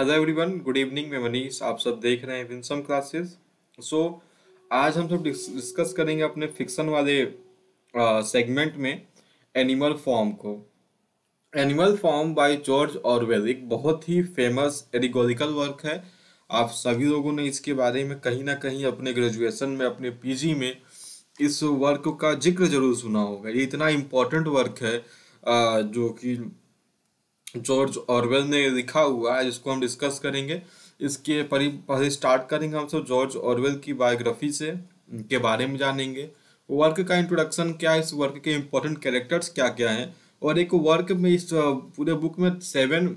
Hello everyone good evening मैं मनीष आप सब देख रहे हैं विंसम क्लासेस सो आज हम सब डिस्कस करेंगे अपने फिक्सन वाले सेगमेंट में एनिमल फॉर्म को Animal Farm by George Orwell एक बहुत ही फेमस एरिगोलिकल वर्क है आप सभी लोगों ने इसके बारे में कहीं ना कहीं अपने ग्रेजुएशन में अपने पीजी में इस वर्क का जिक्र जरूर सुना होगा ये इतना इम्पोर्टेंट वर्क है जो कि जॉर्ज ऑरवेल ने लिखा हुआ है जिसको हम डिस्कस करेंगे इसके परी पहले स्टार्ट करेंगे हम सब जॉर्ज ऑरवेल की बायोग्राफी से के बारे में जानेंगे वर्क का इंट्रोडक्शन क्या है इस वर्क के इम्पोर्टेंट कैरेक्टर्स क्या क्या हैं और एक वर्क में इस पूरे बुक में सेवन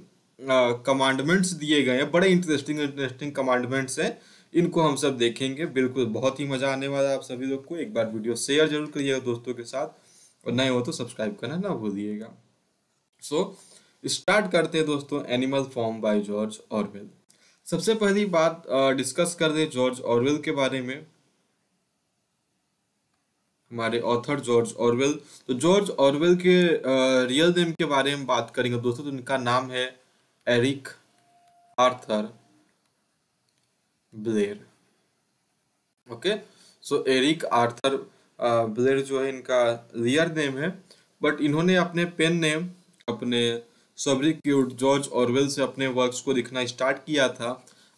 कमांडमेंट्स दिए गए हैं बड़े इंटरेस्टिंग इंटरेस्टिंग कमांडमेंट्स हैं इनको हम सब देखेंगे बिल्कुल बहुत ही मज़ा आने वाला है आप सभी लोग को एक बार वीडियो शेयर जरूर करिएगा दोस्तों के साथ और नए हो तो सब्सक्राइब करना ना भूलिएगा सो so, स्टार्ट करते हैं दोस्तों Animal Farm by George Orwell सबसे पहली बात डिस्कस कर दे जॉर्ज ऑरवेल के बारे में हमारे ऑथर जॉर्ज ऑरवेल तो जॉर्ज ऑरवेल के रियल नेम के बारे में बात करेंगे दोस्तों तो उनका नाम है Eric Arthur Blair okay so Eric Arthur Blair जो है इनका रियल नेम है बट इन्होंने अपने पेन नेम अपने क्यूट जॉर्ज ऑरवेल से अपने वर्क्स को लिखना स्टार्ट किया था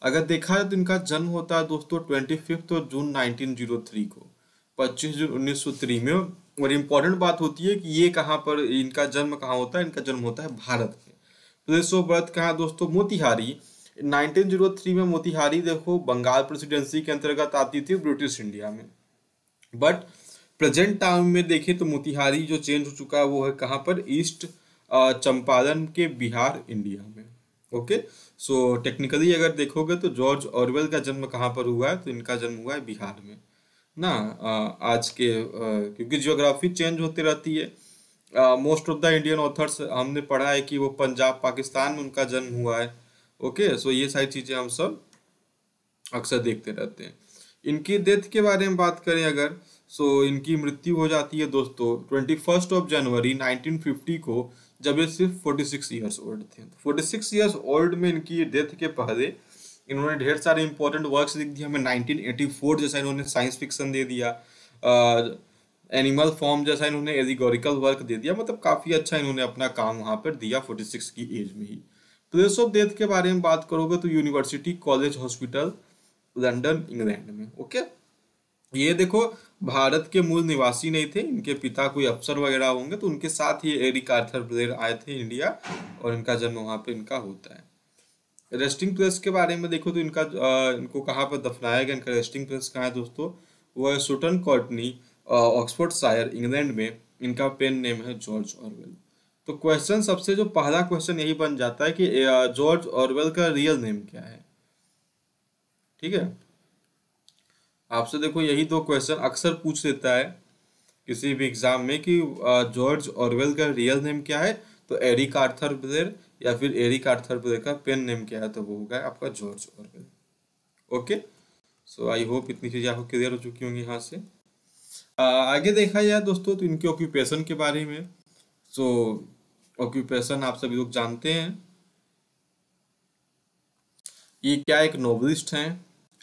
अगर देखा जाए तो इनका जन्म होता है दोस्तों ट्वेंटी फिफ्थ जून थ्री को पच्चीस जून थ्री में और इम्पोर्टेंट बात होती है कि ये कहाँ पर इनका जन्म कहाँ होता है इनका जन्म होता है भारत में प्रदेश ऑफ बर्थ कहाँ दोस्तों मोतिहारी 1903 में मोतिहारी देखो बंगाल प्रेसिडेंसी के अंतर्गत आती थी ब्रिटिश इंडिया में बट प्रेजेंट टाइम में देखें तो मोतिहारी जो चेंज हो चुका है वो है कहाँ पर ईस्ट चंपारण के बिहार इंडिया में ओके सो टेक्निकली अगर देखोगे तो जॉर्ज ऑरवेल का जन्म कहाँ पर हुआ है तो इनका जन्म हुआ है बिहार में ना आज के क्योंकि जियोग्राफी चेंज होती रहती है most of the Indian authors हमने पढ़ा है कि वो पंजाब पाकिस्तान में उनका जन्म हुआ है ओके सो ये सारी चीज़ें हम सब अक्सर देखते रहते हैं इनकी डेथ के बारे में बात करें अगर सो इनकी मृत्यु हो जाती है दोस्तों twenty first of January fifty को जब ये सिर्फ 46 ईयर्स ओल्ड थे फोर्टी सिक्स ईयर्स ओल्ड में इनकी डेथ के पहले इन्होंने ढेर सारे इंपॉर्टेंट वर्क्स लिख दिए हमें 1984 जैसा इन्होंने साइंस फिक्शन दे दिया एनिमल फॉर्म जैसा इन्होंने एलिगोरिकल वर्क दे दिया मतलब काफ़ी अच्छा इन्होंने अपना काम वहाँ पर दिया फोर्टी सिक्स की एज में ही प्लेस ऑफ डेथ के बारे में बात करोगे तो University College Hospital London England में ओके ये देखो भारत के मूल निवासी नहीं थे इनके पिता कोई अफसर वगैरह होंगे तो उनके साथ ही एरिक आर्थर ब्लेयर आए थे इंडिया और इनका जन्म वहाँ पे इनका होता है रेस्टिंग प्लेस के बारे में देखो तो इनका आ, इनको कहाँ पर दफनाया गया इनका रेस्टिंग प्लेस कहाँ है दोस्तों वो है Sutton Courtenay Oxfordshire England में इनका पेन नेम है जॉर्ज ऑरवेल तो क्वेश्चन सबसे जो पहला क्वेश्चन यही बन जाता है कि जॉर्ज ऑरवेल का रियल नेम क्या है ठीक है आपसे देखो यही दो क्वेश्चन अक्सर पूछ लेता है किसी भी एग्जाम में कि जॉर्ज ऑरवेल का रियल नेम क्या है तो एरिक आर्थर ब्लेयर या फिर एरिक आर्थर ब्लेयर का पेन नेम क्या है तो वो होगा आपका George Orwell okay so I hope इतनी चीज़ें आपको क्लियर हो चुकी होंगी यहाँ से आगे देखा जाए दोस्तों तो इनके ऑक्यूपेशन के बारे में सो ऑक्यूपेशन आप सभी लोग जानते हैं ये क्या एक नोवलिस्ट हैं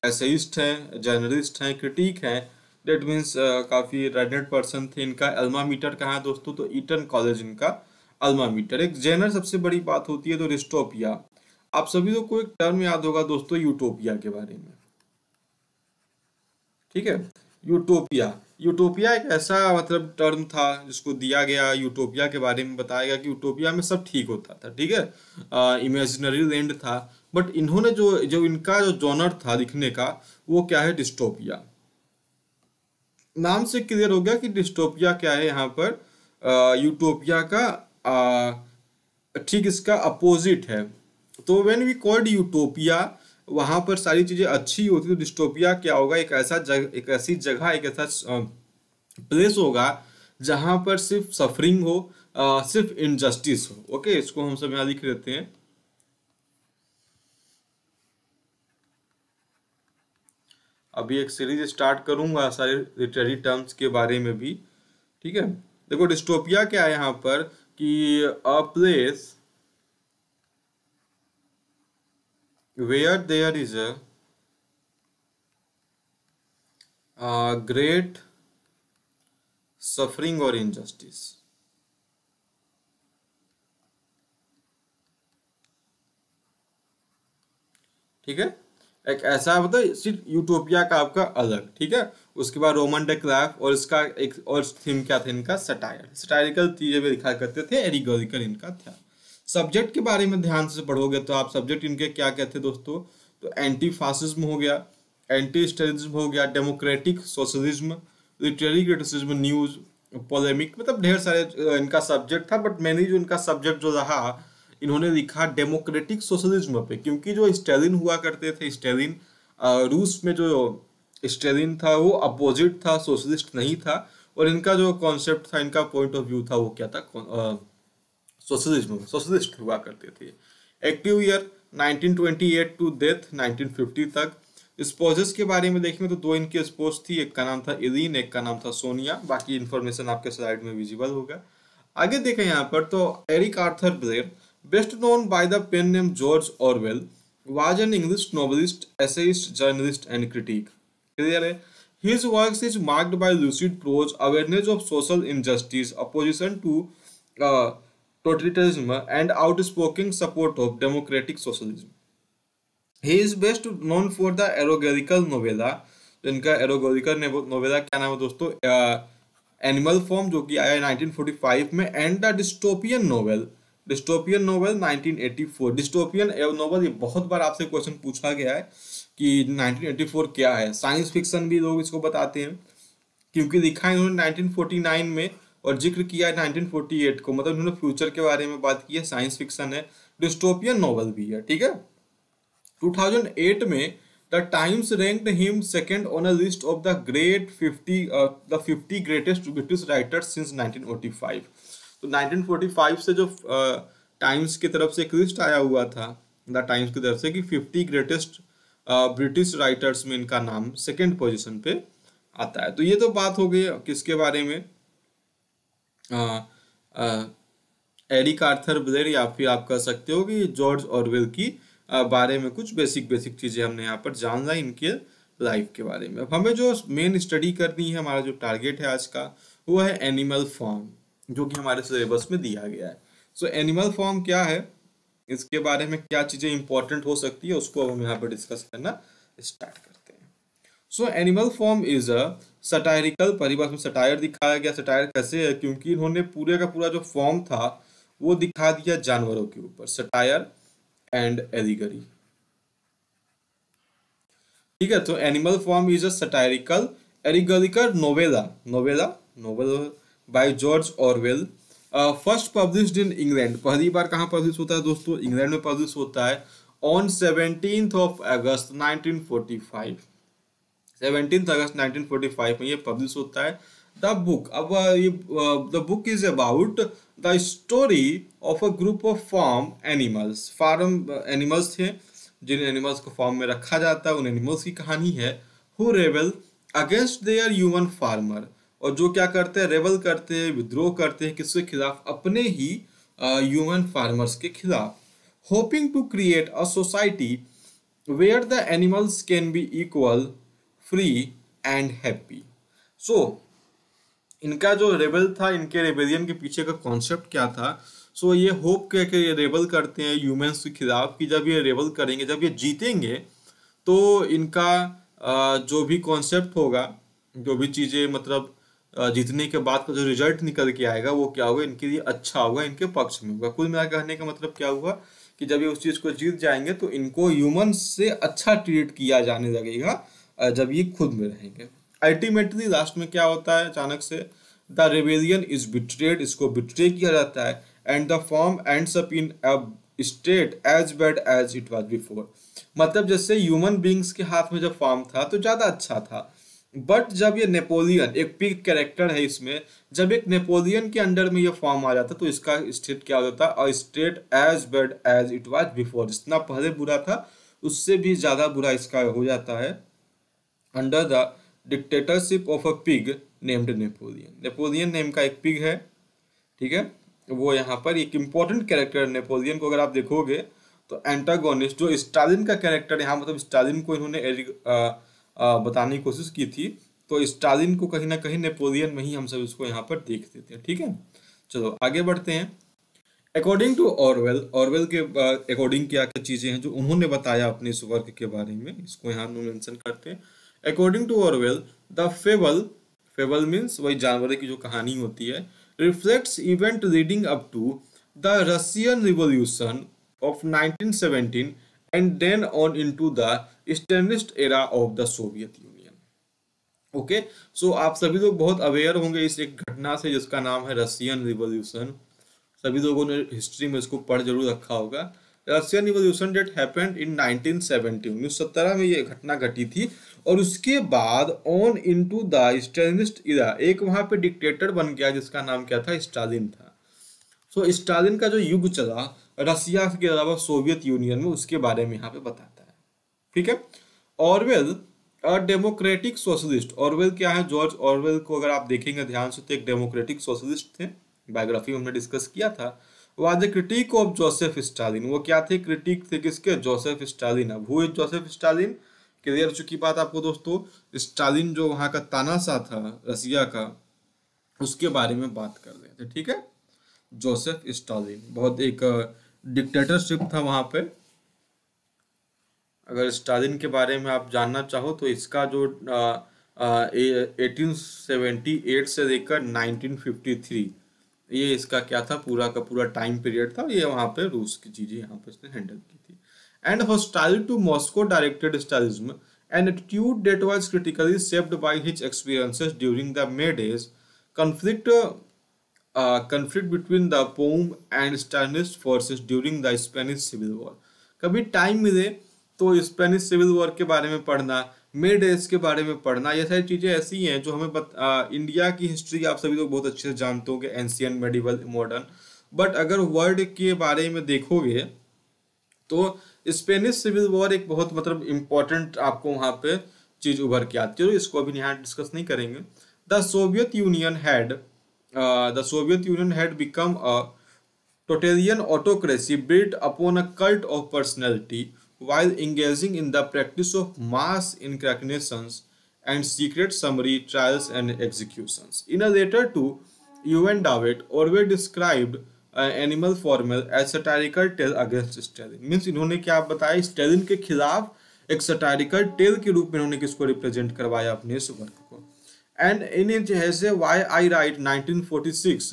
एसइस्ट हैं जर्नलिस्ट हैं क्रिटिक हैं डेट मीन्स काफ़ी रेडेड पर्सन थे इनका अल्मा मीटर कहाँ है दोस्तों तो ईटन कॉलेज इनका अल्मा मीटर एक जेनर सबसे बड़ी बात होती है तो रिस्टोपिया आप सभी लोग को एक टर्म याद होगा दोस्तों यूटोपिया के बारे में ठीक है यूटोपिया यूटोपिया एक ऐसा मतलब टर्म था जिसको दिया गया यूटोपिया के बारे में बताया गया कि यूटोपिया में सब ठीक होता था ठीक है इमेजिनरी uh, लैंड था बट इन्होंने जो जो इनका जो जॉनर था लिखने का वो क्या है डिस्टोपिया नाम से क्लियर हो गया कि डिस्टोपिया क्या है यहाँ पर यूटोपिया का ठीक इसका अपोजिट है तो व्हेन वी कॉल्ड यूटोपिया वहाँ पर सारी चीज़ें अच्छी होती तो डिस्टोपिया क्या होगा एक ऐसा जग एक ऐसी जगह एक ऐसा प्लेस होगा जहाँ पर सिर्फ सफरिंग हो आ, सिर्फ इनजस्टिस हो ओके इसको हम सब यहाँ लिख लेते हैं अभी एक सीरीज स्टार्ट करूंगा सारे लिटरेरी टर्म्स के बारे में भी ठीक है देखो डिस्टोपिया क्या है यहाँ पर कि a place where there is a great suffering और इनजस्टिस ठीक है एक ऐसा मतलब सिर्फ यूटोपिया का आपका अलग ठीक है उसके बाद रोमन डेक्राफ और इसका एक और थीम क्या था इनका सटायर सटायरिकल चीज़ें भी दिखा करते थे एरिगोरिकल इनका था सब्जेक्ट के बारे में ध्यान से पढ़ोगे तो आप सब्जेक्ट इनके क्या कहते दोस्तों तो एंटी फासिज्म हो गया एंटी स्टेरिज्म हो गया democratic socialism literary criticism news polemic मतलब ढेर सारे इनका सब्जेक्ट था बट मैंने जो इनका सब्जेक्ट जो रहा इन्होंने लिखा डेमोक्रेटिक सोशलिज्म पे क्योंकि जो स्टेलिन हुआ करते थे स्टेलिन रूस में जो स्टेलिन था वो अपोजिट था सोशलिस्ट नहीं था और इनका जो कॉन्सेप्ट था इनका पॉइंट ऑफ व्यू था वो क्या था सोशलिज्म सोशलिस्ट हुआ करते थे एक्टिव ईयर 1928 टू डेथ 1950 तक स्पोजेस के बारे में देखें तो दो इनकी स्पोज थी एक का नाम था इलीन एक का नाम था सोनिया बाकी इन्फॉर्मेशन आपके स्लाइड में विजिबल होगा आगे देखें यहाँ पर तो Eric Arthur Blair best known by the pen name George Orwell, was an English novelist, essayist, journalist, and critic. Clear है? His works is marked by lucid prose, awareness of social injustice, opposition to uh, totalitarianism, and outspoken support of democratic socialism. He is best known for the allegorical novella, जिनका एरोगेरिकल novella क्या नाम है दोस्तों animal uh, form जो कि आया 1945 में and the dystopian novel dystopian novel 1984 dystopian novel ये बहुत बार आपसे क्वेश्चन पूछा गया है कि 1984 क्या है साइंस फिक्शन भी लोग इसको बताते हैं क्योंकि लिखा है इन्होंने 1949 में और जिक्र किया है 1948 को मतलब इन्होंने फ्यूचर के बारे में बात की है साइंस फिक्शन है डिस्टोपियन नोवेल भी है ठीक है टू में the Times ranked him second on a list of the great fifty the fifty greatest British writers since 1945 1945 से जो टाइम्स की तरफ से एक लिस्ट आया हुआ था द टाइम्स की तरफ से कि 50 ग्रेटेस्ट ब्रिटिश राइटर्स में इनका नाम सेकेंड पोजिशन पे आता है तो ये तो बात हो गई किसके बारे में एरिक आर्थर ब्लेर या फिर आप कह सकते हो कि जॉर्ज ऑरवेल की आ, बारे में कुछ बेसिक बेसिक चीज़ें हमने यहाँ पर जान लाई इनके लाइफ के बारे में अब हमें जो मेन स्टडी करनी है हमारा जो टारगेट है आज का वो है एनिमल फॉर्म जो कि हमारे सिलेबस में दिया गया है सो एनिमल फॉर्म क्या है इसके बारे में क्या चीज़ें इंपॉर्टेंट हो सकती है उसको अब हम यहाँ पर डिस्कस करना स्टार्ट करते हैं so Animal Farm is a satirical परिभाषा में सटायर दिखाया गया सटायर कैसे है क्योंकि इन्होंने पूरे का पूरा जो फॉर्म था वो दिखा दिया जानवरों के ऊपर सटायर एंड एलिगरी ठीक है तो Animal Farm is a satirical allegorical novella novella novel by George Orwell first published in England पहली बार कहाँ पब्लिश होता है दोस्तों इंग्लैंड में पब्लिश होता है on seventeen of August 1945 seventeen August 1945 में ये पब्लिश होता है द बुक अब uh, ये the book is about the story of a group of farm animals farm animals थे जिन एनिमल्स को फार्म में रखा जाता है उन एनिमल्स की कहानी है हु रेवल अगेंस्ट देयर ह्यूमन फार्मर और जो क्या करते हैं रेवल करते हैं विद्रोह करते हैं किसके खिलाफ अपने ही ह्यूमन फार्मर्स के खिलाफ hoping to create a society where the animals can be equal free and happy so इनका जो रेबल था इनके रेबेलियन के पीछे का कॉन्सेप्ट क्या था सो so, ये होप कह के ये रेबल करते हैं ह्यूमन्स के खिलाफ कि जब ये रेबल करेंगे जब ये जीतेंगे तो इनका जो भी कॉन्सेप्ट होगा जो भी चीज़ें मतलब जीतने के बाद का जो रिजल्ट निकल के आएगा वो क्या होगा इनके लिए अच्छा होगा इनके पक्ष में होगा कुल मेरा कहने का मतलब क्या हुआ कि जब ये उस चीज़ को जीत जाएंगे तो इनको ह्यूमन से अच्छा ट्रीट किया जाने लगेगा जब ये खुद में रहेंगे अल्टीमेटली लास्ट में क्या होता है अचानक से द रेवेलियन इज बिट्रेड इसको बिट्रे किया जाता है and the farm ends up in a state as bad as it was before मतलब जैसे ह्यूमन बींग्स के हाथ में जब फॉर्म था तो ज़्यादा अच्छा था बट जब ये नेपोलियन एक पिक कैरेक्टर है इसमें जब एक नेपोलियन के अंडर में ये फॉर्म आ जाता तो इसका स्टेट क्या हो जाता और state as bad as it was before जितना पहले बुरा था उससे भी ज़्यादा बुरा इसका हो जाता है under the dictatorship of a pig named Napoleon Napoleon name का एक पिग है ठीक है वो यहाँ पर एक इम्पॉर्टेंट कैरेक्टर है नेपोलियन को अगर आप देखोगे तो एंटागोनिस्ट जो स्टालिन का कैरेक्टर यहाँ मतलब स्टालिन को इन्होंने uh, बताने की कोशिश की थी तो स्टालिन को कहीं ना कहीं नेपोलियन में ही हम सब इसको यहाँ पर देख देते हैं ठीक है चलो आगे बढ़ते हैं अकॉर्डिंग टू ऑरवेल ऑरवेल के अकॉर्डिंग क्या क्या चीज़ें हैं जो उन्होंने बताया अपने इस वर्क के बारे में इसको यहाँ हम मेंशन करते हैं according to Orwell the fable fable means वही जानवर की जो कहानी होती है reflects event leading up to the Russian revolution of nineteen and then on into the Stalinist era of the Soviet Union. Okay okay? So so, आप सभी लोग बहुत अवेयर होंगे इस एक घटना से जिसका नाम है रशियन रिवोल्यूशन सभी लोगों ने हिस्ट्री में इसको पढ़ जरूर रखा होगा Russian revolution that happened in 1917 उन्नीस में ये घटना घटी थी और उसके बाद on into the Stalinist era एक वहां पे डिक्टेटर बन गया जिसका नाम क्या था स्टालिन था सो so, स्टालिन का जो युग चला रसिया के अलावा सोवियत यूनियन में उसके बारे में यहाँ पे बताता है ठीक है Orwell a democratic socialist Orwell क्या है जॉर्ज ऑरवेल को अगर आप देखेंगे ध्यान से तो एक डेमोक्रेटिक सोशलिस्ट थे बायोग्राफी हमने डिस्कस किया था was a critic of Joseph Stalin वो क्या थे क्रिटिक थे किसके जोसेफ स्टालिन अब who is Joseph Stalin clear चुकी बात आपको दोस्तों स्टालिन जो वहाँ का तानाशाह था रसिया का उसके बारे में बात कर रहे थे ठीक है जोसेफ स्टालिन बहुत एक डिक्टेटरशिप था वहाँ पे अगर स्टालिन के बारे में आप जानना चाहो तो इसका जो एटीन सेवेंटी एट से लेकर नाइनटीन फिफ्टी थ्री ये इसका क्या था पूरा का पूरा टाइम पीरियड था ये वहाँ पे रूस की चीज़ें यहाँ पे इसने हैंडल की थी and hostile to Moscow directed Stalinism an attitude that was critically shaped by his experiences during the May days conflict uh, conflict between the POUM and Stalinist forces during the Spanish Civil कभी time मिले तो Spanish civil war के बारे में पढ़ना mid age के बारे में पढ़ना ये सारी चीज़ें ऐसी हैं जो हमें बत, आ, इंडिया की हिस्ट्री आप सभी लोग बहुत अच्छे से जानते होंगे एंशियन मेडिवल मॉडर्न बट अगर वर्ल्ड के बारे में देखोगे तो स्पेनिश सिविल वॉर एक बहुत मतलब इम्पोर्टेंट आपको वहाँ पे चीज़ उभर के आती है इसको अभी यहाँ डिस्कस नहीं करेंगे the Soviet Union had the Soviet Union had become a totalitarian autocracy built upon a cult of personality while engaging in the practice of mass incarceration and secret summary trials and execution in a letter to Yvonne Davet Orwell described Animal Farm as satirical tale against Stalin means इन्होंने क्या बताया Stalin के खिलाफ एक satirical tell के रूप में उन्होंने किसको रिप्रेजेंट करवाया अपने इस work and in his essay Why I Write 1946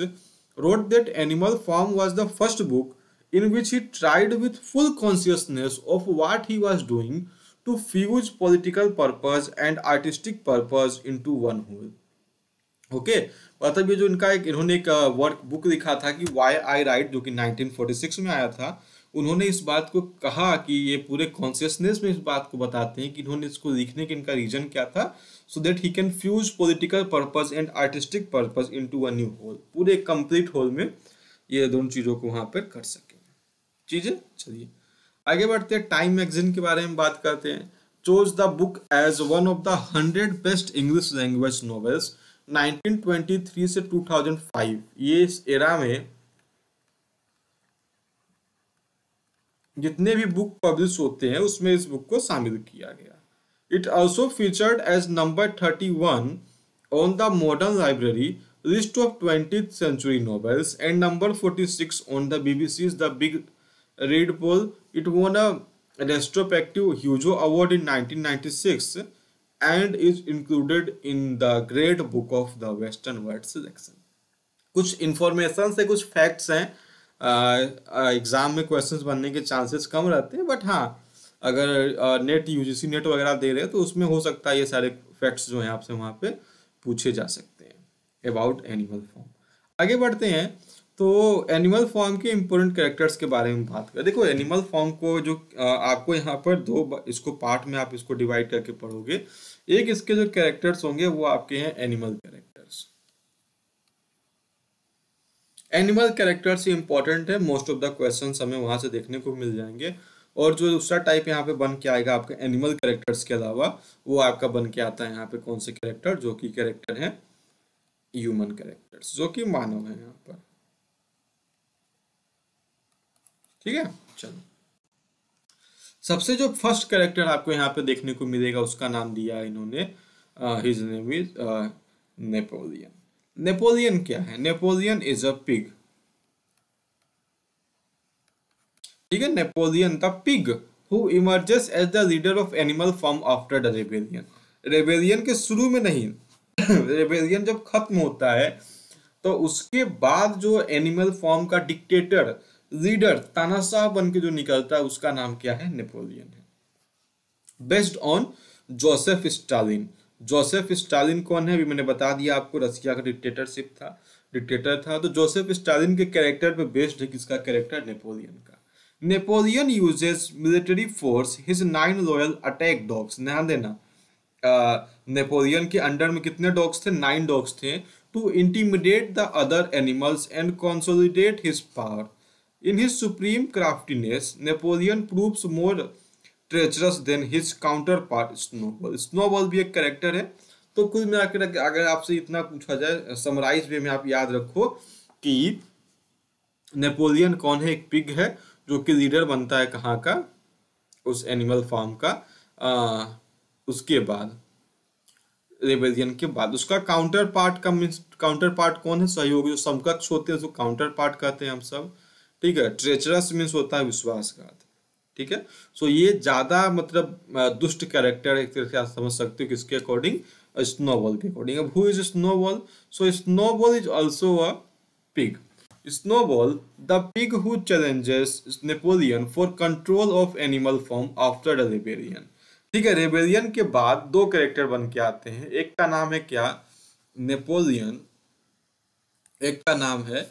wrote that Animal Farm was the first book in which he tried with full consciousness of what he was doing to fuse political purpose and artistic purpose into one whole okay okay, मतलब ये जो इनका एक इन्होंने एक work book लिखा था कि वाई आई राइट जो कि 1946 में आया था उन्होंने इस बात को कहा कि ये पूरे कॉन्शियसनेस में इस बात को बताते हैं कि इन्होंने इसको लिखने के इनका रीजन क्या था so that he can fuse political purpose and artistic purpose into a new whole पूरे कंप्लीट होल में ये दोनों चीज़ों को वहाँ पर कर सके ठीक है चलिए आगे बढ़ते हैं टाइम मैगजीन के बारे में बात करते हैं chose the book as one of the hundred best English language novels 1923 से 2005 ये इस एरा में जितने भी बुक पब्लिश होते हैं उसमें इस बुक को शामिल किया गया it also featured as number thirty one on the Modern Library list of twenty century novels and number forty six on the BBC is the Big Read poll it won a retrospective Hugo Award in nineteen and is included in the Great Book of the Western World selection कुछ information से कुछ facts हैं exam में questions बनने के chances कम रहते हैं but हाँ अगर नेट यूजीसी नेट वगैरह दे रहे हैं तो उसमें हो सकता है ये सारे फैक्ट्स जो हैं आपसे वहाँ पे पूछे जा सकते हैं अबाउट एनिमल फॉर्म आगे बढ़ते हैं तो एनिमल फॉर्म के इम्पोर्टेंट कैरेक्टर्स के बारे में बात करें देखो एनिमल फॉर्म को जो आपको यहाँ पर दो इसको पार्ट में आप इसको डिवाइड करके पढ़ोगे एक इसके जो कैरेक्टर्स होंगे वो आपके हैं एनिमल कैरेक्टर एनिमल कैरेक्टर्स ही इंपॉर्टेंट है मोस्ट ऑफ द क्वेश्चन हमें वहाँ से देखने को मिल जाएंगे और जो दूसरा टाइप यहाँ पे बन के आएगा आपके एनिमल कैरेक्टर्स के अलावा वो आपका बन के आता है यहाँ पे कौन से कैरेक्टर जो कि कैरेक्टर है ह्यूमन कैरेक्टर्स जो कि मानव है यहाँ पर ठीक है चलो सबसे जो फर्स्ट कैरेक्टर आपको यहाँ पे देखने को मिलेगा उसका नाम दिया इन्होंने his name is Napoleon Napoleon क्या है नेपोलियन इज अ पिग ठीक है Napoleon the pig who emerges as the leader of Animal Farm after the rebellion rebellion के शुरू में नहीं रेबेलियन जब खत्म होता है तो उसके बाद जो एनिमल फॉर्म का डिक्टेटर लीडर तानाशाह बन के जो निकलता है उसका नाम क्या है नेपोलियन है based on Joseph Stalin Joseph Stalin कौन है अभी मैंने बता दिया आपको रसिया का डिक्टेटरशिप था डिक्टेटर था तो जोसेफ स्टालिन के कैरेक्टर पे बेस्ड है किसका कैरेक्टर नेपोलियन का Napoleon uses military force his nine royal attack dogs ध्यान देना नेपोलियन के अंडर में कितने डॉग्स थे नाइन डॉग्स थे to intimidate the other animals and consolidate his power in his supreme craftiness Napoleon proves more treacherous than his counterpart Snowball Snowball भी एक character है तो कुल मिलाकर अगर आपसे इतना पूछा जाए समराइज वे में आप याद रखो कि नेपोलियन कौन है एक पिग है जो कि लीडर बनता है कहाँ का उस एनिमल फार्म का आ, उसके बाद रेबेलियन के बाद उसका काउंटर पार्ट का मीन्स काउंटर पार्ट कौन है सहयोग जो समकक्ष होते हैं उसको काउंटर पार्ट कहते हैं हम सब ठीक है ट्रेचरस मीन्स होता है विश्वासघात ठीक है सो ये ज़्यादा मतलब दुष्ट कैरेक्टर एक तरह से आप समझ सकते हो किसके अकॉर्डिंग स्नोबॉल के अकॉर्डिंग अब who is ball so ball is also a pig ball the pig who challenges Napoleon for control of Animal Farm after the rebellion ठीक है रेबेलियन के बाद दो कैरेक्टर बन के आते हैं एक का नाम है क्या नेपोलियन एक का नाम है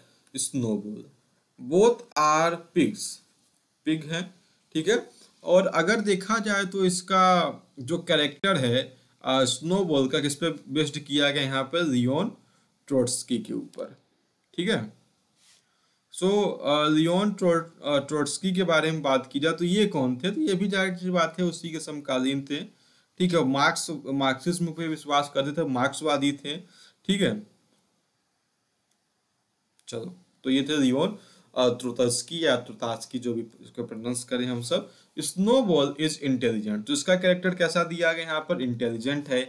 Snowball both are pigs pig हैं ठीक है और अगर देखा जाए तो इसका जो कैरेक्टर है स्नोबॉल का किस पे बेस्ड किया गया यहाँ पे लियोन ट्रोट्सकी के ऊपर ठीक है सो लियोन ट्रोट्सकी के बारे में बात की जाए तो ये कौन थे तो ये भी जाहिर सी बात है उसी के समकालीन थे ठीक है मार्क्स मार्क्सिज्म पे विश्वास करते थे मार्क्सवादी थे ठीक है चलो तो ये थे लियोन त्रुतस्की या त्रुतास्की जो भी इसको प्रोनाउंस करें हम सब स्नो बॉल इज इंटेलिजेंट तो इसका कैरेक्टर कैसा दिया गया यहाँ पर इंटेलिजेंट है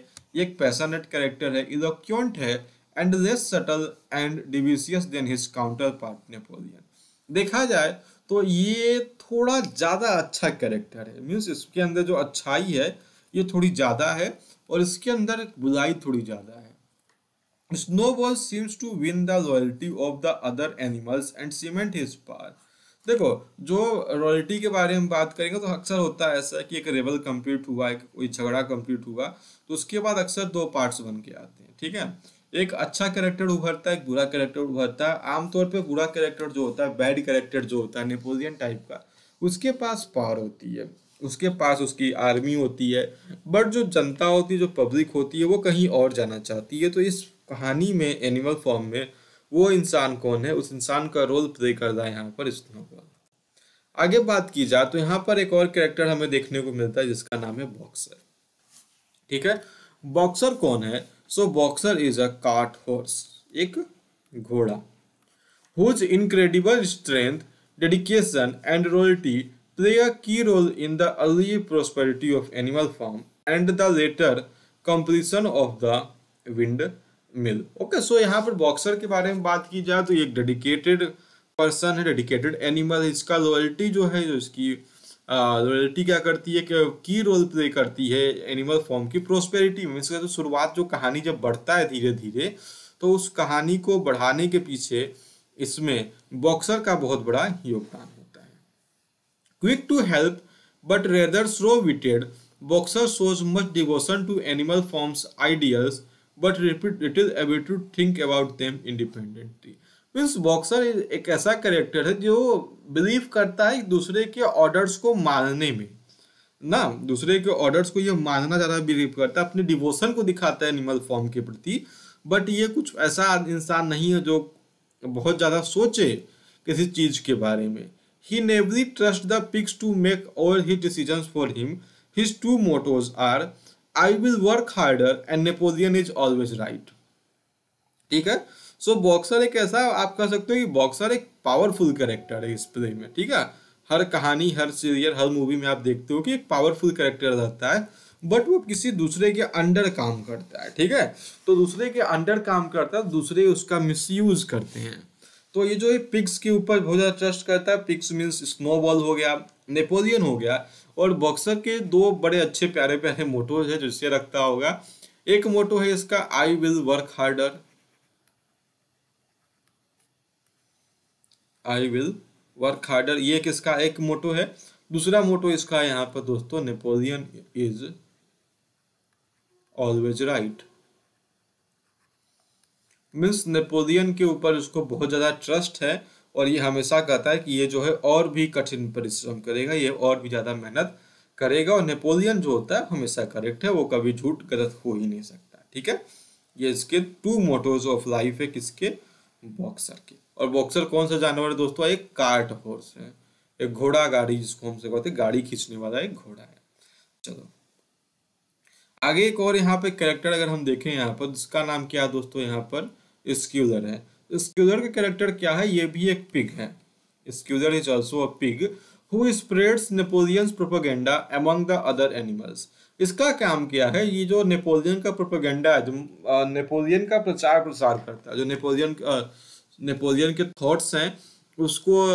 एक पैसनेट कैरेक्टर है इलोक्यूंट है and less subtle and devious than his counterpart Napoleon देखा जाए तो ये थोड़ा ज़्यादा अच्छा कैरेक्टर है मीन्स इसके अंदर जो अच्छाई है ये थोड़ी ज़्यादा है और इसके अंदर बुराई थोड़ी ज़्यादा है Snowball seems to win the royalty of the other animals and cement his power देखो जो रॉयल्टी के बारे में बात करेंगे तो अक्सर होता है ऐसा कि एक रेबल कंप्लीट हुआ एक कोई झगड़ा कंप्लीट हुआ तो उसके बाद अक्सर दो पार्ट्स बन के आते हैं ठीक है एक अच्छा कैरेक्टर उभरता है एक बुरा कैरेक्टर उभरता है आमतौर पर बुरा कैरेक्टर जो होता है बैड कैरेक्टर जो होता है नेपोलियन टाइप का उसके पास पावर होती है उसके पास उसकी आर्मी होती है बट जो जनता होती है जो पब्लिक होती है वो कहीं और जाना चाहती है तो इस कहानी में एनिमल फॉर्म में वो इंसान कौन है उस इंसान का रोल प्ले कर रहा है यहाँ पर स्नोबॉल आगे बात की जाए तो यहाँ पर एक और कैरेक्टर हमें देखने को मिलता है जिसका नाम है बॉक्सर ठीक है बॉक्सर कौन है so Boxer is a cart horse एक घोड़ा whose incredible strength dedication and royalty play a key role in the early prosperity of Animal Farm and the later completion of the windmill okay so यहाँ पर boxer के बारे में बात की जाए तो एक डेडिकेटेड पर्सन है डेडिकेटेड एनिमल इसका लॉयल्टी जो है जो इसकी लॉयल्टी क्या करती है की रोल प्ले करती है एनिमल फॉर्म की प्रोस्पेरिटी में इसका जो तो शुरुआत जो कहानी जब बढ़ता है धीरे धीरे तो उस कहानी को बढ़ाने के पीछे इसमें बॉक्सर का बहुत बड़ा योगदान होता है quick to help but rather slow witted Boxer shows much devotion to Animal Farm's ideals but it is able to think about them independently means Boxer एक ऐसा करेक्टर है जो बिलीव करता है दूसरे के ऑर्डर्स को मानने में ना दूसरे के ऑर्डर्स को यह मानना ज़्यादा बिलीव करता है अपने डिवोशन को दिखाता है एनिमल फॉर्म के प्रति बट ये कुछ ऐसा इंसान नहीं है जो बहुत ज़्यादा सोचे किसी चीज़ के बारे में he naively trust the pigs to make all he decisions for him his two mottos are I will work harder and Napoleon is always right ठीक है सो so, बॉक्सर एक ऐसा आप कह सकते हो कि बॉक्सर एक पावरफुल करेक्टर है इस प्ले में ठीक है हर कहानी हर सीरियल हर मूवी में आप देखते हो कि एक पावरफुल करेक्टर रहता है बट वो किसी दूसरे के अंडर काम करता है ठीक है तो दूसरे के अंडर काम करता है दूसरे उसका मिसयूज करते हैं तो ये जो है पिक्स के ऊपर बहुत ज़्यादा ट्रस्ट करता है पिक्स मीन्स स्नोबॉल हो गया नेपोलियन हो गया और बॉक्सर के दो बड़े अच्छे प्यारे प्यारे मोटो है जिससे रखता होगा एक मोटो है इसका I will work harder I will work harder ये किसका एक मोटो है दूसरा मोटो इसका यहाँ पर दोस्तों Napoleon is always right means Napoleon के ऊपर उसको बहुत ज़्यादा ट्रस्ट है और ये हमेशा कहता है कि ये जो है और भी कठिन परिश्रम करेगा ये और भी ज़्यादा मेहनत करेगा और नेपोलियन जो होता है हमेशा करेक्ट है वो कभी झूठ गलत हो ही नहीं सकता ठीक है ये इसके टू मोटोज ऑफ लाइफ है किसके बॉक्सर के और बॉक्सर कौन सा जानवर है दोस्तों एक कार्ट हॉर्स है एक घोड़ा गाड़ी जिसको हमसे कहते हैं गाड़ी खींचने वाला एक घोड़ा है चलो आगे एक और यहाँ पे कैरेक्टर अगर हम देखें यहाँ पर जिसका नाम क्या है दोस्तों यहाँ पर स्क्यूलर है स्क्यूजर का कैरेक्टर क्या है ये भी एक पिग है Squealer is also a pig who spreads Napoleon's propaganda among the other animals इसका काम क्या है ये जो नेपोलियन का प्रोपोगेंडा है जो नेपोलियन का प्रचार प्रसार करता है जो नेपोलियन नेपोलियन के थॉट्स हैं उसको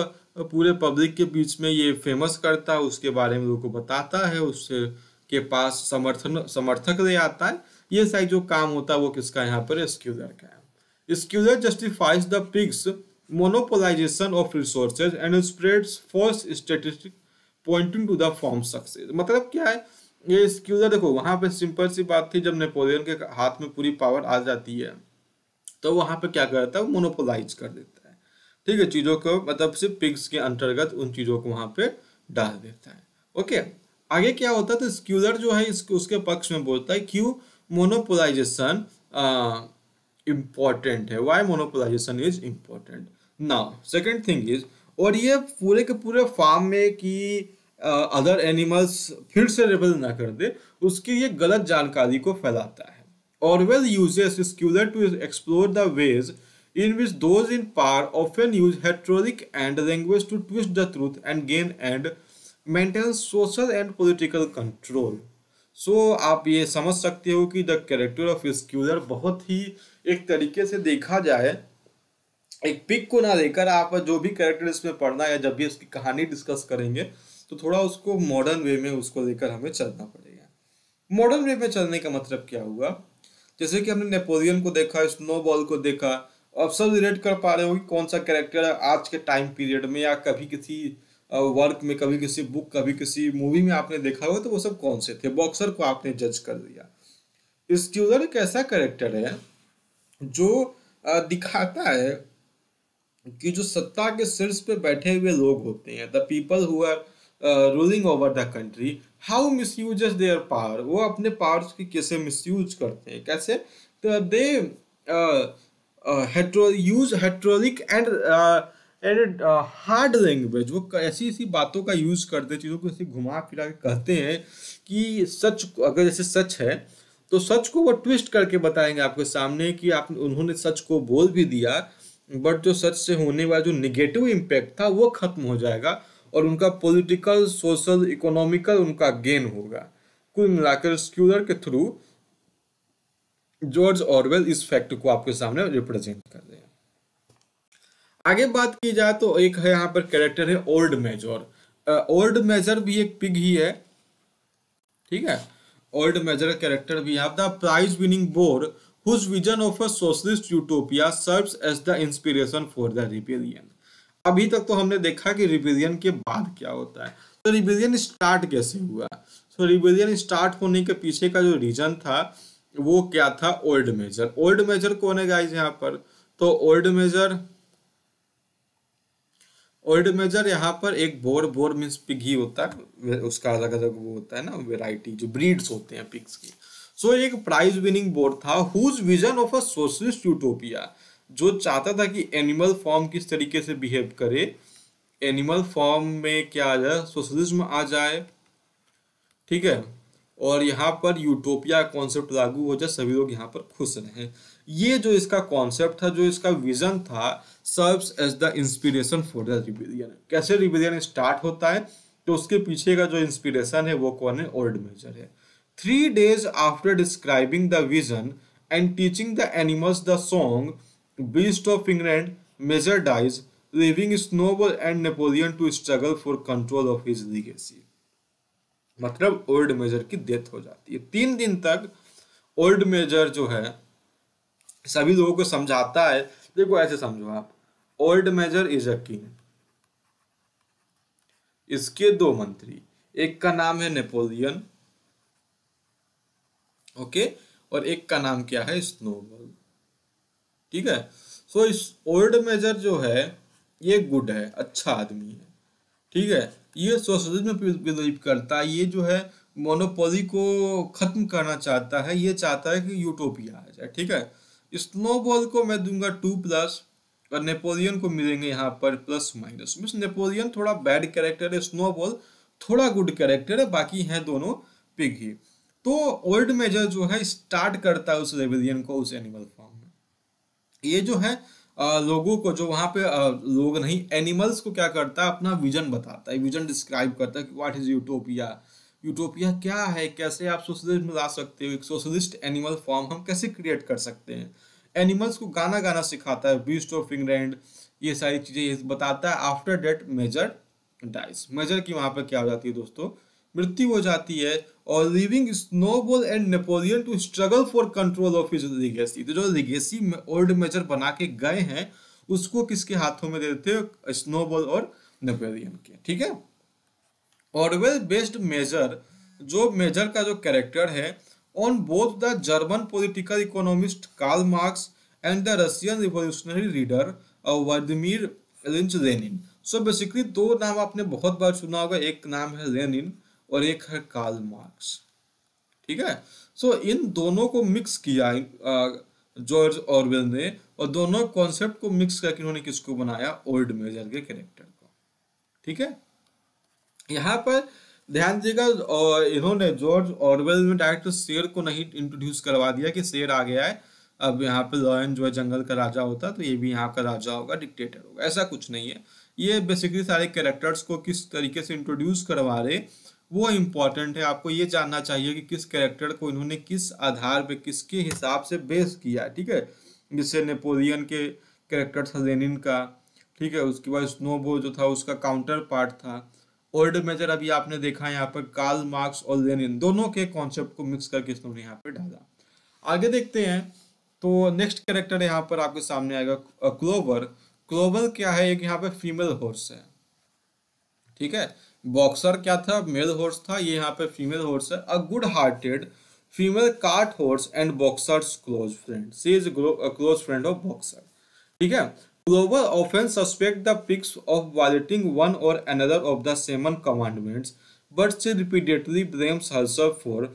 पूरे पब्लिक के बीच में ये फेमस करता है उसके बारे में लोगों को बताता है उससे के पास समर्थन समर्थक ले आता है ये सारी जो काम होता है वो किसका यहाँ पर स्क्यूजर का है Schuler justifies the pig's monopolization of resources and spreads false statistics pointing to the firm's success. मतलब क्या है ये स्क्यूजर देखो वहाँ पे सिंपल सी बात थी जब नेपोलियन के हाथ में पूरी पावर आ जाती है तो वहां पे क्या करता है मोनोपोलाइज कर देता है ठीक है चीज़ों को मतलब सिर्फ पिग्स के अंतर्गत उन चीज़ों को वहाँ पे डाल देता है ओके आगे क्या होता है तो स्क्यूलर जो है इसके उसके पक्ष में बोलता है क्यों मोनोपोलाइजेशन इम्पॉर्टेंट है why monopolization is important now second thing is और ये पूरे के पूरे फार्म में कि अदर एनिमल्स फिर से रेबल ना कर दे उसकी ये गलत जानकारी को फैलाता है और well use Squealer to explore the ways in which those in power an use rhetoric and language to twist the truth and gain and maintain social and political control so so, आप ये समझ सकते हो कि the character of स्क्यूलर बहुत ही एक तरीके से देखा जाए एक पिक को ना देकर आप जो भी कैरेक्टर इसमें पढ़ना या जब भी उसकी कहानी डिस्कस करेंगे तो थोड़ा उसको मॉडर्न वे में उसको लेकर हमें चलना पड़ेगा मॉडर्न वे में चलने का मतलब क्या हुआ जैसे कि हमने नेपोलियन को देखा स्नोबॉल को देखा अब सब रिलेट कर पा रहे हो कि कौन सा कैरेक्टर आज के टाइम पीरियड में या कभी किसी वर्क में कभी किसी बुक कभी किसी मूवी में आपने देखा हो तो वो सब कौन से थे बॉक्सर को आपने जज कर दिया स्ट्यूजर एक ऐसा करेक्टर है जो दिखाता है कि जो सत्ता के शीर्ष पे बैठे हुए लोग होते हैं the people who are ruling over the country how misuse their power वो अपने पावर्स की कैसे मिस यूज करते हैं कैसे they rhetoric use rhetoric and and hard language वो ऐसी ऐसी बातों का यूज़ करते चीज़ों को ऐसे घुमा फिरा के कहते हैं कि सच अगर जैसे सच है तो सच को वो ट्विस्ट करके बताएंगे आपके सामने कि आप उन्होंने सच को बोल भी दिया बट जो सच से होने वाला जो निगेटिव इम्पैक्ट था वो ख़त्म हो जाएगा और उनका पॉलिटिकल सोशल इकोनॉमिकल उनका गेन होगा कुल मिलाकर स्क्यूलर के थ्रू जॉर्ज ऑरवेल इस फैक्ट को आपके सामने रिप्रेजेंट कर रहे आगे बात की जाए तो एक है यहाँ पर कैरेक्टर है ओल्ड मेजर ओल्ड मेजर भी एक पिग ही है ठीक है ओल्ड मेजर कैरेक्टर भी है prize winning boar whose vision of a socialist utopia serves as the inspiration for the rebellion अभी तक तो हमने देखा कि रिविजन के बाद क्या होता है तो रिविजन स्टार्ट कैसे हुआ तो so, स्टार्ट होने के पीछे का जो रीजन था वो क्या था ओल्ड मेजर ओल्ड मेजर कौन है गाइज यहाँ पर तो ओल्ड मेजर ओल्ड मेजर यहाँ पर एक बोर बोर मीन्स पिघी होता है उसका अलग अलग वो होता है ना वेराइटी जो ब्रीड्स होते हैं पिग्स की सो so, एक प्राइज विनिंग बोर्ड था whose vision of a socialist utopia जो चाहता था कि एनिमल फॉर्म किस तरीके से बिहेव करे एनिमल फॉर्म में क्या आ जाए सोशलिज्म आ जाए ठीक है और यहाँ पर यूटोपिया कॉन्सेप्ट लागू हो जाए सभी लोग यहाँ पर खुश रहें ये जो इसका कॉन्सेप्ट था जो इसका विजन था serves as the inspiration for the rebellion कैसे रिबेलियन स्टार्ट होता है तो उसके पीछे का जो इंस्पिरेशन है वो कौन है ओल्ड मेजर है three days after describing the vision and teaching the animals the song Beast of England Major dies leaving Snowball and Napoleon to struggle for control of his legacy मतलब Old Major की डेथ हो जाती है तीन दिन तक ओल्ड मेजर जो है सभी लोगों को समझाता है देखो ऐसे समझो आप Old Major is a king इसके दो मंत्री एक का नाम है नेपोलियन ओके और एक का नाम क्या है स्नोबल ठीक है सो so, इस ओल्ड मेजर जो है ये गुड है अच्छा आदमी है ठीक है ये सोशलिज्म में बिलीव करता है ये जो है मोनोपोली को खत्म करना चाहता है ये चाहता है कि यूटोपिया आ जाए ठीक है स्नोबॉल को मैं दूंगा टू प्लस और नेपोलियन को मिलेंगे यहाँ पर प्लस माइनस मीन नेपोलियन थोड़ा बैड कैरेक्टर है स्नोबॉल थोड़ा गुड कैरेक्टर है बाकी है दोनों पिग ही तो ओल्ड मेजर जो है स्टार्ट करता है उस रेबिलियन को उस एनिमल फॉर्म में ये जो है लोगों को जो वहां पे लोग नहीं एनिमल्स को क्या करता है अपना विजन बताता है विजन डिस्क्राइब करता है कि व्हाट इज यूटोपिया यूटोपिया क्या है कैसे आप में ला सकते हो एक सोशलिस्ट एनिमल फॉर्म हम कैसे क्रिएट कर सकते हैं एनिमल्स को गाना गाना सिखाता है बीस्ट ऑफ इंग्लैंड ये सारी चीज़ें बताता है after death Major dies Major की वहां पर क्या हो जाती है दोस्तों मृत्यु हो जाती है और leaving Snowball and Napoleon to struggle for control of his legacy तो जो लिगेसी ओल्ड मेजर बना के गए हैं उसको किसके हाथों में दे देते स्नोबॉल और नेपोलियन के ठीक है ऑरवेल बेस्ड मेजर जो मेजर का जो कैरेक्टर है on both the German political economist Karl Marx and the Russian revolutionary reader uh, Vladimir Lynch Lenin. So so basically दो नाम आपने बहुत बार सुना होगा एक नाम है लेनिन और एक है कार्ल मार्क्स ठीक है सो so, इन दोनों को मिक्स किया जॉर्ज uh, ऑरवेल ने और दोनों कॉन्सेप्ट को मिक्स करके उन्होंने किसको बनाया ओल्ड मेजर के कैरेक्टर को ठीक है यहाँ पर ध्यान दीजिएगा और इन्होंने जॉर्ज ऑरवेल में डायरेक्ट शेर को नहीं इंट्रोड्यूस करवा दिया कि शेर आ गया है अब यहाँ पे लॉयन जो है जंगल का राजा होता तो ये भी यहाँ का राजा होगा डिक्टेटर होगा ऐसा कुछ नहीं है ये बेसिकली सारे कैरेक्टर्स को किस तरीके से इंट्रोड्यूस करवा रहे वो इम्पॉर्टेंट है आपको ये जानना चाहिए कि किस कैरेक्टर को इन्होंने किस आधार पे किसके हिसाब से बेस किया ठीक है जिससे नेपोलियन के कैरेक्टर था लेनिन का ठीक है उसके बाद स्नोबो जो था उसका काउंटर पार्ट था ओल्ड मेजर अभी आपने देखा यहाँ पर कार्ल मार्क्स और लेनिन दोनों के कॉन्सेप्ट को मिक्स करके इन्होंने यहाँ पर डाला आगे देखते हैं तो नेक्स्ट कैरेक्टर यहाँ पर आपके सामने आएगा क्लोवर क्लोवर क्या है एक यहाँ पे फीमेल हॉर्स है ठीक है बॉक्सर क्या था मेल हॉर्स था ये यहाँ पे फीमेल हॉर्स है a good hearted female cart horse and Boxer's close friend she is close friend of Boxer ठीक है Moreover, often suspect the pricks of violating one or another of the seven commandments, but she repeatedly blames herself for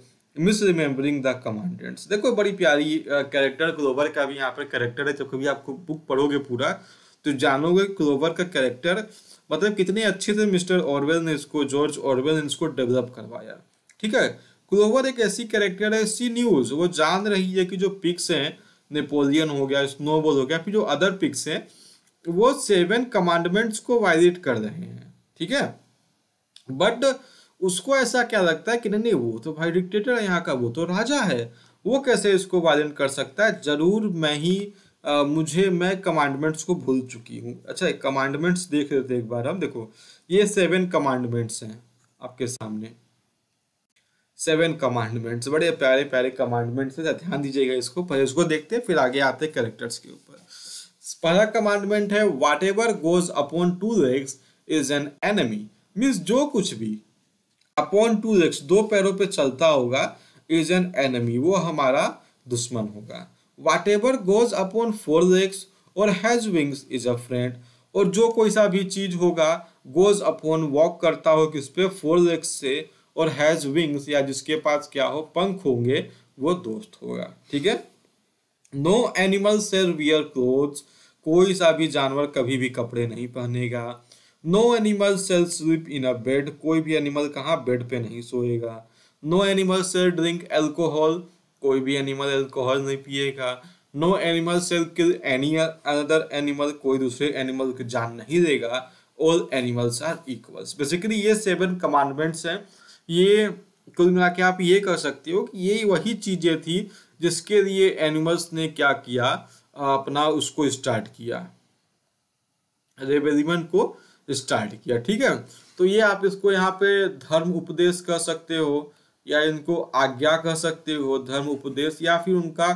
misremembering the commandments. देखो बड़ी प्यारी character clover का भी यहाँ पर character है जब कभी आपको बुक पढ़ोगे पूरा तो जानोगे क्लोवर का कैरेक्टर मतलब कितने अच्छे से मिस्टर ऑरवेल ने इसको जॉर्ज ऑरवेल ने इसको डेवलप करवाया ठीक है क्लोवर एक ऐसी कैरेक्टर है सी न्यूज़ वो जान रही है कि जो पिक्स हैं नेपोलियन हो गया स्नोबॉल हो गया फिर जो अदर पिक्स हैं तो वो सेवन कमांडमेंट्स को वायलेट कर रहे हैं ठीक है बट उसको ऐसा क्या लगता है कि नहीं वो तो भाई डिक्टेटर है यहाँ का वो तो राजा है वो कैसे इसको वायलेंट कर सकता है जरूर मैं ही आ, मुझे मैं कमांडमेंट्स को भूल चुकी हूँ अच्छा कमांडमेंट्स देख लेते एक बार हम देखो ये सेवन कमांडमेंट्स हैं आपके सामने सेवन कमांडमेंट्स बड़े प्यारे प्यारे कमांडमेंट्स हैं ध्यान दीजिएगा इसको पहले उसको देखते हैं फिर आगे आते हैं करेक्टर्स के ऊपर पहला कमांडमेंट है whatever goes upon two legs is an enemy means जो कुछ भी अपॉन टू लेग्स दो पैरों पे चलता होगा इज एन एनिमी वो हमारा दुश्मन होगा whatever goes upon four legs or has wings is a friend और जो कोई सा भी चीज होगा गोज अपॉन वॉक करता हो किस पे फोर लेग्स से और हैज विंग्स या जिसके पास क्या हो पंख होंगे वो दोस्त होगा ठीक है no animals shall wear clothes कोई सा भी जानवर कभी भी कपड़े नहीं पहनेगा no animal shall sleep in a bed कोई भी एनिमल कहाँ बेड पे नहीं सोएगा no animal shall drink alcohol कोई भी एनिमल एल्कोहल नहीं पिएगा no animal shall kill any another animal कोई दूसरे एनिमल की जान नहीं देगा all animals are equals basically ये सेवन कमांडमेंट्स हैं ये कुल मिला के आप ये कर सकते हो कि ये वही चीज़ें थी जिसके लिए एनिमल्स ने क्या किया अपना उसको स्टार्ट किया रेबेलियन को स्टार्ट किया ठीक है तो ये आप इसको यहाँ पे धर्म उपदेश कह सकते हो या इनको आज्ञा कह सकते हो धर्म उपदेश या फिर उनका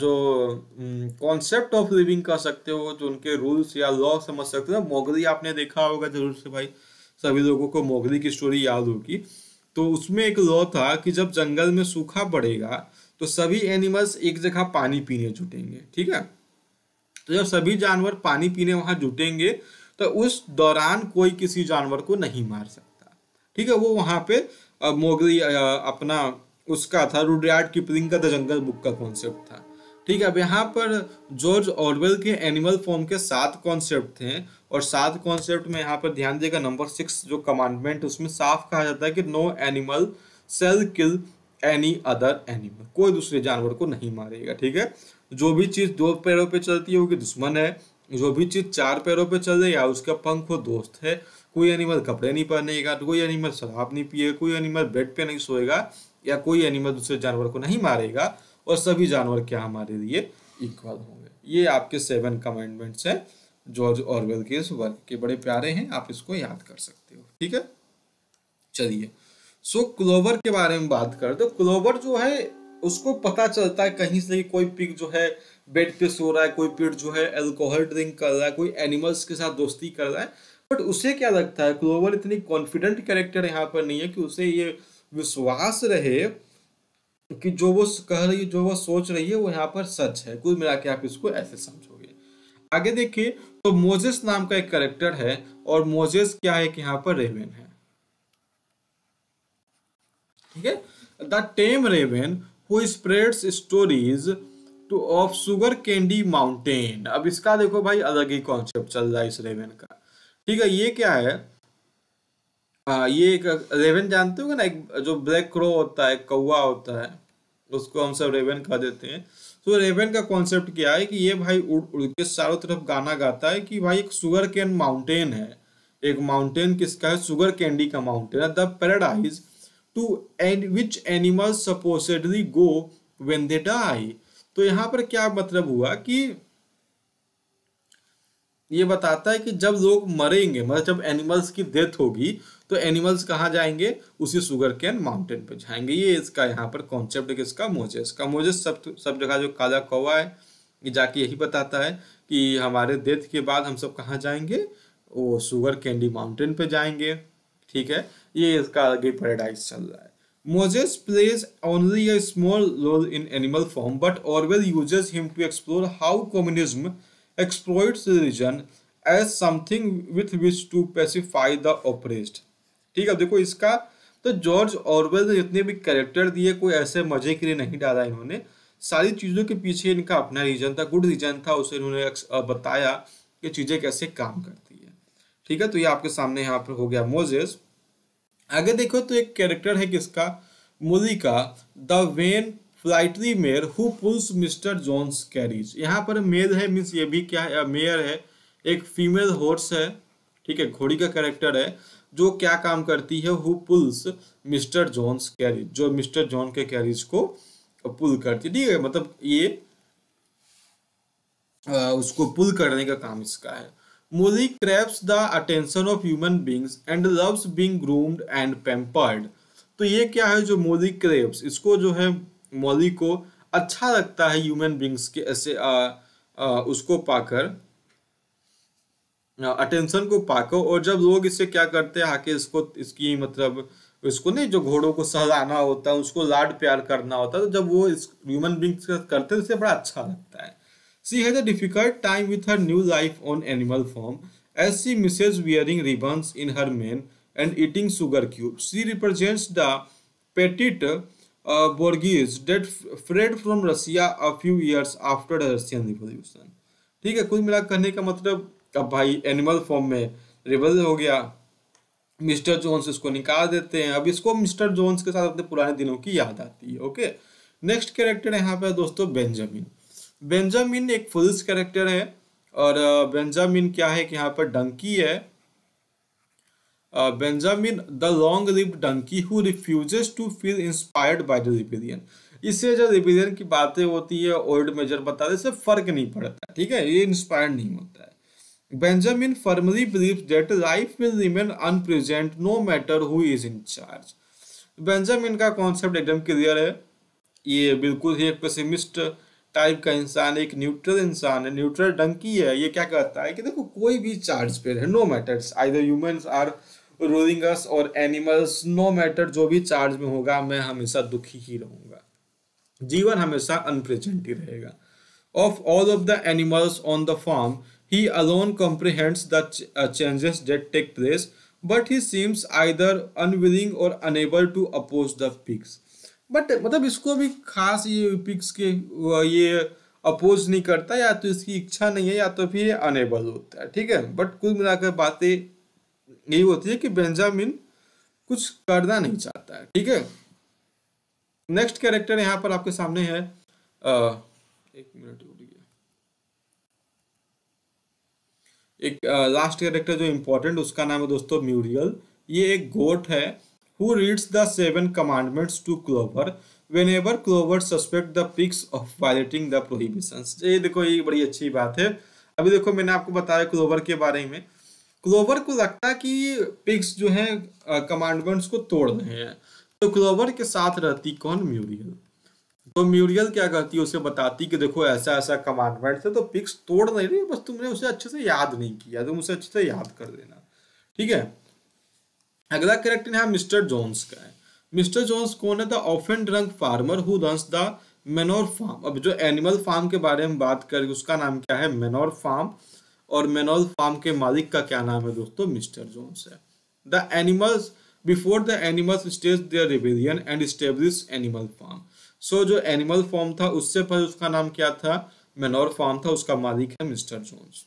जो कॉन्सेप्ट ऑफ लिविंग कह सकते हो जो उनके रूल्स या लॉ समझ सकते हो मोगली आपने देखा होगा जरूर से भाई सभी लोगों को मोगली की स्टोरी याद होगी तो उसमें एक लॉ था कि जब जंगल में सूखा पड़ेगा तो सभी एनिमल्स एक जगह पानी पीने जुटेंगे ठीक है तो जब सभी जानवर पानी पीने वहां जुटेंगे तो उस दौरान कोई किसी जानवर को नहीं मार सकता ठीक है वो वहां पे मोगली अपना उसका था रुड्रियाड किपलिंग का द जंगल बुक का कॉन्सेप्ट था ठीक है अब यहाँ पर जॉर्ज ऑरवेल के एनिमल फॉर्म के सात कॉन्सेप्ट थे और सात कॉन्सेप्ट में यहाँ पर ध्यान देगा नंबर सिक्स जो कमांडमेंट उसमें साफ कहा जाता है कि no animal shall kill any other animal कोई दूसरे जानवर को नहीं मारेगा ठीक है जो भी चीज़ दो पैरों पे चलती है वो दुश्मन है जो भी चीज़ चार पैरों पे चल रही है उसका पंख वो दोस्त है कोई एनिमल कपड़े नहीं पहनेगा कोई एनिमल शराब नहीं पिए कोई एनिमल बेड पे नहीं सोएगा या कोई एनिमल दूसरे जानवर को नहीं मारेगा और सभी जानवर क्या हमारे लिए इक्वल होंगे ये आपके सेवन कमेंडमेंट्स हैं जॉर्ज ऑरवेल के इस वर्क के बड़े प्यारे हैं आप इसको याद कर सकते हो ठीक है चलिए सो क्लोवर के बारे में बात करें तो क्लोवर जो है उसको पता चलता है कहीं से कोई पिक जो है बेड पे सो रहा है कोई पेड़ जो है अल्कोहल ड्रिंक कर रहा है कोई एनिमल्स के साथ दोस्ती कर रहा है बट उसे क्या लगता है क्लोवर इतनी कॉन्फिडेंट कैरेक्टर यहाँ पर नहीं है कि उसे ये विश्वास रहे कि जो वो कह रही है जो वो सोच रही है वो यहाँ पर सच है कुल मिला के आप इसको ऐसे समझोगे आगे देखिए तो मोजेस नाम का एक करेक्टर है और मोजेस क्या है कि यहाँ पर रेवेन है ठीक है the tame raven who spreads stories to of Sugar Candy Mountain अब इसका देखो भाई अलग ही कॉन्सेप्ट चल रहा है इस रेवन का ठीक है ये क्या है आ, हाँ, ये एक रेवन जानते हो ना एक जो ब्लैक क्रो होता है कौआ होता है उसको हम सब रेवन कह देते हैं तो रेवन का कॉन्सेप्ट क्या है कि ये भाई उड़ उड़ के चारों तरफ गाना गाता है कि भाई एक सुगर कैन माउंटेन है एक माउंटेन किसका है सुगर कैंडी का माउंटेन है the paradise to and which animals supposedly go when they die तो यहां पर क्या मतलब हुआ कि ये बताता है कि जब लोग मरेंगे मतलब जब एनिमल्स की डेथ होगी तो एनिमल्स कहाँ जाएंगे उसी सुगर कैन माउंटेन पे जाएंगे ये इसका यहाँ पर कॉन्सेप्ट है किसका मोजेस का मोजेस सब तो- सब जगह जो काला कौवा है ये जाके यही बताता है कि हमारे डेथ के बाद हम सब कहाँ जाएंगे वो सुगर कैंडी माउंटेन पे जाएंगे ठीक है ये इसका अलग ही पैराडाइज चल रहा है Moses plays only a small role in animal form, but Orwell uses him to explore how communism exploits religion as something with which to pacify the oppressed. ठीक है देखो इसका तो जॉर्ज ऑरवेल ने जितने भी कैरेक्टर दिए कोई ऐसे मजे के लिए नहीं डाला इन्होंने सारी चीज़ों के पीछे इनका अपना रीजन था गुड रीजन था उसे इन्होंने बताया कि चीज़ें कैसे काम करती है ठीक है तो ये आपके सामने यहाँ पर हो गया मोजेस आगे देखो तो एक कैरेक्टर है किसका मुली का the vain flighty mare who pulls Mr Jones's carriage यहाँ पर मेल है मीन्स ये भी क्या है मेयर है एक फीमेल हॉर्स है ठीक है घोड़ी का कैरेक्टर है जो क्या काम करती है who pulls Mr Jones's carriage जो मिस्टर जॉन के कैरीज को पुल करती है ठीक है मतलब ये आ, उसको पुल करने का काम इसका है Muli craves the attention of human beings and loves being groomed and pampered तो ये क्या है जो मोली क्रेप्स इसको जो है मोली को अच्छा लगता है ह्यूमन बींग्स के ऐसे आ, आ, उसको पाकर अटेंशन को पाकर और जब लोग इसे क्या करते हैं आके इसको इसकी मतलब इसको नहीं जो घोड़ों को सहलाना होता है उसको लाड प्यार करना होता है तो जब वो इस ह्यूमन बींग्स करते हैं तो इसे बड़ा अच्छा लगता है She had a difficult time with her new life on animal farm as she misses wearing ribbons in her mane and eating sugar cubes. She represents the petit uh, bourgeois that fled from Russia a few years after the Russian Revolution. ठीक है कुल मिला kehne ka matlab ab bhai animal farm mein rebel ho gaya Mr Jones इसको निकाल देते हैं अब इसको मिस्टर जोन्स के साथ अपने पुराने दिनों की याद आती है ओके नेक्स्ट कैरेक्टर यहाँ पे दोस्तों बेंजामिन बेंजामिन एक फुल्स कैरेक्टर है और बेंजामिन क्या है कि यहाँ पर डंकी है Benjamin the long lived donkey who refuses to feel inspired by the rebellion इससे जो रिपेरियन की बातें होती है ओल्ड मेजर बताते इससे फर्क नहीं पड़ता ठीक है ये इंस्पायर्ड नहीं होता है Benjamin firmly believe that life will remain unpleasant no matter who is in charge Benjamin का कॉन्सेप्ट एकदम क्लियर है ये बिल्कुल ही एक पेसिमिस्ट टाइप का इंसान एक न्यूट्रल इंसान है न्यूट्रल डंकी है ये क्या कहता है कि देखो कोई भी चार्ज पे है no matters either humans are ruling us or animals no matter जो भी चार्ज में होगा मैं हमेशा दुखी ही रहूंगा जीवन हमेशा अनप्रेजेंट ही रहेगा of all of the animals on the farm he alone comprehends the changes that take place but he seems either unwilling or unable to oppose the pigs but मतलब इसको भी खास ये पिक्स के ये अपोज नहीं करता या तो इसकी इच्छा नहीं है या तो फिर अनेबल होता है ठीक है बट कुल मिलाकर बातें यही होती है कि बेंजामिन कुछ करना नहीं चाहता है ठीक है नेक्स्ट कैरेक्टर यहाँ पर आपके सामने है आ, एक मिनट एक लास्ट कैरेक्टर जो इम्पोर्टेंट उसका नाम है दोस्तों म्यूरियल ये एक गोट है who reads the seven commandments to Clover whenever Clover suspect the pigs of violating the prohibitions. ये देखो ये बड़ी अच्छी बात है अभी देखो मैंने आपको बताया क्लोवर के बारे में क्लोवर को लगता है कि पिग्स जो है कमांडमेंट्स को तोड़ रहे हैं तो क्लोवर के साथ रहती कौन म्यूरियल तो म्यूरियल क्या करती है उसे बताती कि देखो ऐसा ऐसा कमांडमेंट है तो पिक्स तोड़ नहीं रही बस तुमने उसे अच्छे से याद नहीं किया तुम उसे अच्छे से याद कर देना ठीक है अगला करेक्टर यहाँ मिस्टर जोन्स का है मिस्टर जोन्स कौन है the often drunk farmer who runs the Manor Farm अब जो एनिमल फार्म के बारे में बात करें उसका नाम क्या है मेनोर फार्म और मेनोर फार्म के मालिक का क्या नाम है दोस्तों मिस्टर जोन्स है the animals before the animals stage their rebellion and establish Animal Farm so जो एनिमल फार्म था उससे पहले उसका नाम क्या था मेनोर फार्म था उसका मालिक है Mr Jones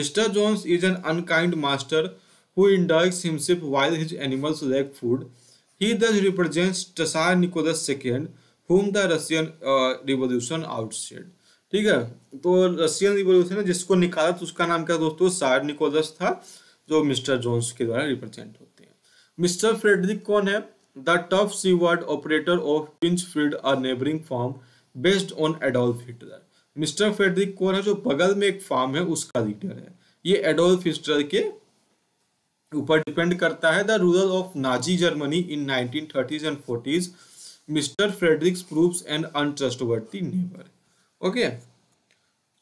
Mr Jones is an unkind master who indulges himself while his animals lack food. He thus represents Tsar Nicholas II, whom the Russian uh, Revolution outshaded. ठीक है तो रशियन रिवोल्यूशन है जिसको निकाला तो उसका नाम क्या दोस्तों सार निकोलस था जो मिस्टर जोन्स के द्वारा रिप्रेजेंट होते हैं मिस्टर फ्रेडरिक कौन है the tough shrewd operator of Pinchfield a neighbouring farm based on Adolf Hitler Mr Frederick कौन है जो बगल में एक फार्म है उसका लीडर है ये एडोल्फ हिस्टर के ऊपर डिपेंड करता है the ruler of Nazi Germany in 1930s and 40s Mr Frederick's proves and untrustworthy neighbour okay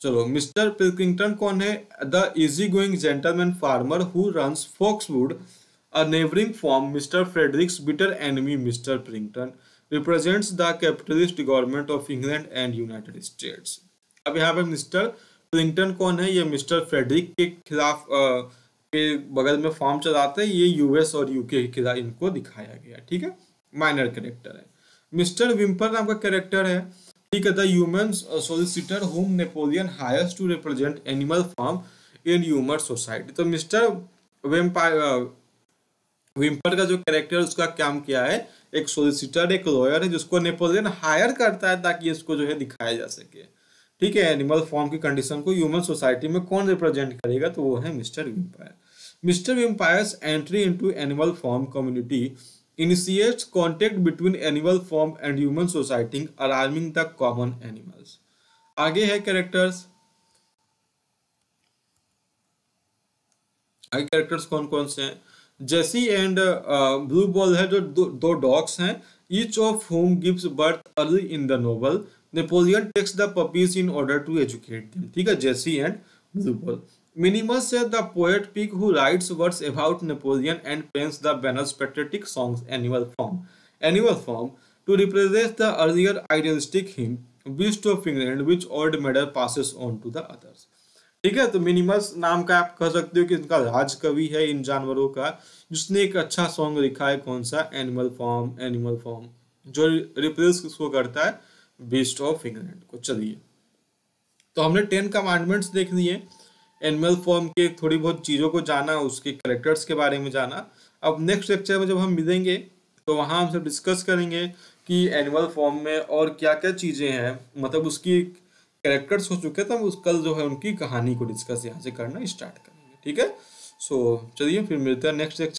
चलो मिस्टर पिल्किंगटन कौन है the easy going gentleman farmer who runs Foxwood a neighbouring farm Mr Frederick's bitter enemy Mr Pilkington represents the capitalist government of England and United States अब यहाँ पे mister Pilkington कौन है ये mister Frederick के खिलाफ uh, के बगल में फॉर्म चलाते हैं ये यूएस और यूके की इनको दिखाया गया ठीक है माइनर कैरेक्टर है मिस्टर विम्पर नाम का कैरेक्टर है ठीक है the human solicitor whom Napoleon hires to represent Animal Farm in human society तो मिस्टर विम्पर uh, का जो कैरेक्टर उसका काम किया है एक सोलिसिटर एक लॉयर है जिसको नेपोलियन हायर करता है ताकि इसको जो है दिखाया जा सके ठीक है एनिमल फॉर्म की कंडीशन को ह्यूमन सोसाइटी में कौन रिप्रेजेंट करेगा तो वो है mister vampire Mr. Vampire's entry into animal form community initiates contact between animal form and human society alarming the common animals. आगे है कैरेक्टर्स आगे कैरेक्टर्स कौन कौन से हैं जेसी एंड ब्लू बॉल है जो दो डॉग्स हैं each of whom gives birth early in the novel. Napoleon takes the puppies in order to educate them. ठीक है Jessie and blue ball Minimus said the poet pig who writes words about Napoleon and paints the banner's patriotic song's annual form, annual form to represent the earlier idealistic hymn Beast of England which old medal passes on to the others. ठीक है तो minimus नाम का आप कह सकते हो कि इनका राज कवि है इन जानवरों का जिसने एक अच्छा सॉन्ग लिखा है कौन सा एनिमल फॉर्म एनिमल फॉर्म जो रिप्रेस किसको करता है बीस्ट ऑफ इंग्लैंड को चलिए तो हमने टेन कमांडमेंट्स देख लिए एनिमल फॉर्म के थोड़ी बहुत चीज़ों को जाना उसके करेक्टर्स के बारे में जाना अब नेक्स्ट लेक्चर में जब हम मिलेंगे तो वहाँ हम सब डिस्कस करेंगे कि एनिमल फॉर्म में और क्या क्या चीज़ें हैं मतलब उसकी कैरेक्टर्स हो चुके तो हम उस कल जो है उनकी कहानी को डिस्कस यहाँ से करना स्टार्ट करेंगे ठीक है सो so, चलिए फिर मिलते हैं नेक्स्ट लेक्चर